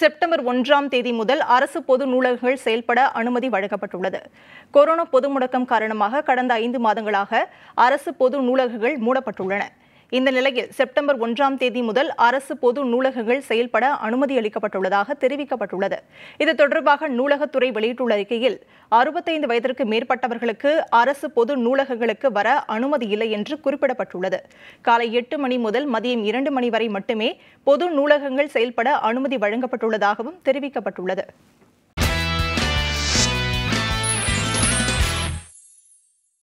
September ஒன்றாம் தேதி முதல் அரசு பொது நூலகங்கள் செயல்பட அனுமதி வழங்கப்பட்டுள்ளது கொரோனா பொது முடக்கம் காரணமாக கடந்த ஐந்து மாதங்களாக அரசு பொது நூலகங்கள் மூடப்பட்டுள்ளன இந்த நிலையில் செப்டம்பர் ஒன்றாம் தேதி முதல் அரசு பொது நூலகங்கள் செயல்பட அனுமதி அளிக்கப்பட்டுள்ளதாக தெரிவிக்கப்பட்டுள்ளது இது தொடர்பாக நூலகத்துறை வெளியிட்டுள்ள அறிக்கையில் அறுபத்தைந்து வயதிற்கு மேற்பட்டவர்களுக்கு அரசு பொது நூலகங்களுக்கு வர அனுமதி இல்லை என்று குறிப்பிடப்பட்டுள்ளது காலை எட்டு மணி முதல் மதியம் இரண்டு மணி வரை மட்டுமே பொது நூலகங்கள் செயல்பட அனுமதி வழங்கப்பட்டுள்ளதாகவும் தெரிவிக்கப்பட்டுள்ளது